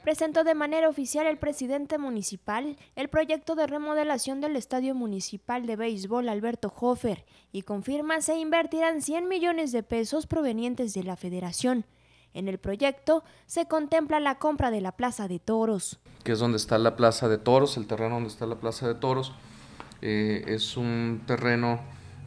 presentó de manera oficial el presidente municipal el proyecto de remodelación del Estadio Municipal de Béisbol Alberto Hofer y confirma se invertirán 100 millones de pesos provenientes de la federación. En el proyecto se contempla la compra de la Plaza de Toros. Que es donde está la Plaza de Toros, el terreno donde está la Plaza de Toros. Eh, es un terreno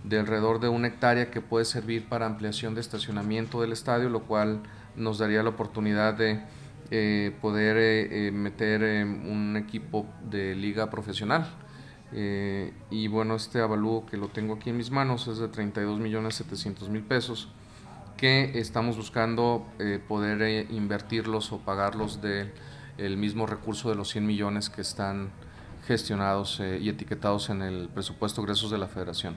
de alrededor de una hectárea que puede servir para ampliación de estacionamiento del estadio, lo cual nos daría la oportunidad de eh, poder eh, meter eh, un equipo de liga profesional. y bueno, este avalúo que lo tengo aquí en mis manos es de 32 millones 700 mil pesos que estamos buscando poder invertirlos o pagarlos del mismo recurso de los 100 millones que están gestionados y etiquetados en el presupuesto de de la federación.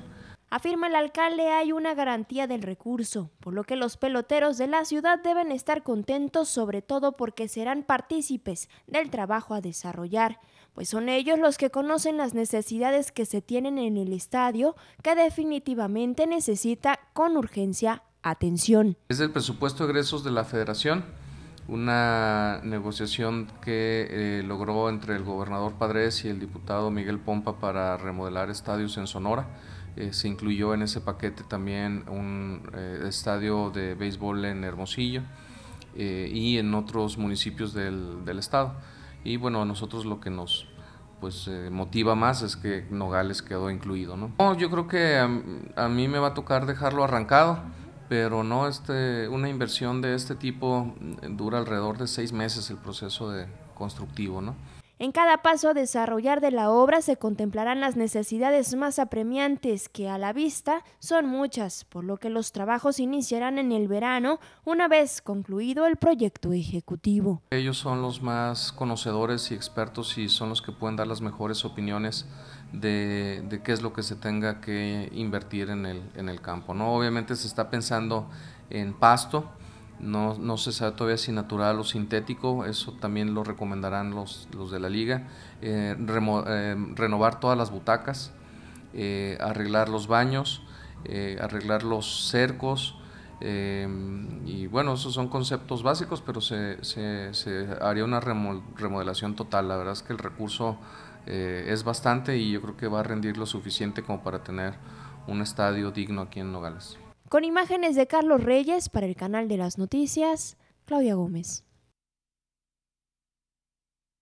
Afirma el alcalde, hay una garantía del recurso, por lo que los peloteros de la ciudad deben estar contentos, sobre todo porque serán partícipes del trabajo a desarrollar, pues son ellos los que conocen las necesidades que se tienen en el estadio, que definitivamente necesita con urgencia atención. Es el presupuesto de egresos de la federación, una negociación que eh, logró entre el gobernador Padres y el diputado Miguel Pompa para remodelar estadios en Sonora eh, se incluyó en ese paquete también un eh, estadio de béisbol en Hermosillo eh, y en otros municipios del, estado. Y bueno, a nosotros lo que nos pues motiva más es que Nogales quedó incluido. yo creo que a, mí me va a tocar dejarlo arrancado, pero no este, una inversión de este tipo dura alrededor de seis meses el proceso de constructivo. En cada paso a desarrollar de la obra se contemplarán las necesidades más apremiantes, que a la vista son muchas, por lo que los trabajos iniciarán en el verano una vez concluido el proyecto ejecutivo. Ellos son los más conocedores y expertos y son los que pueden dar las mejores opiniones de, qué es lo que se tenga que invertir en el, en el campo. ¿no? Obviamente se está pensando en pasto, no, no, se sabe todavía si natural o sintético, eso también lo recomendarán los, los de la liga. Eh, eh, renovar todas las butacas, eh, arreglar los baños, arreglar los cercos. y bueno, esos son conceptos básicos, pero se, se, haría una remodelación total. La verdad es que el recurso es bastante y yo creo que va a rendir lo suficiente como para tener un estadio digno aquí en Nogales. Con imágenes de Carlos Reyes para el canal de las noticias, Claudia Gómez.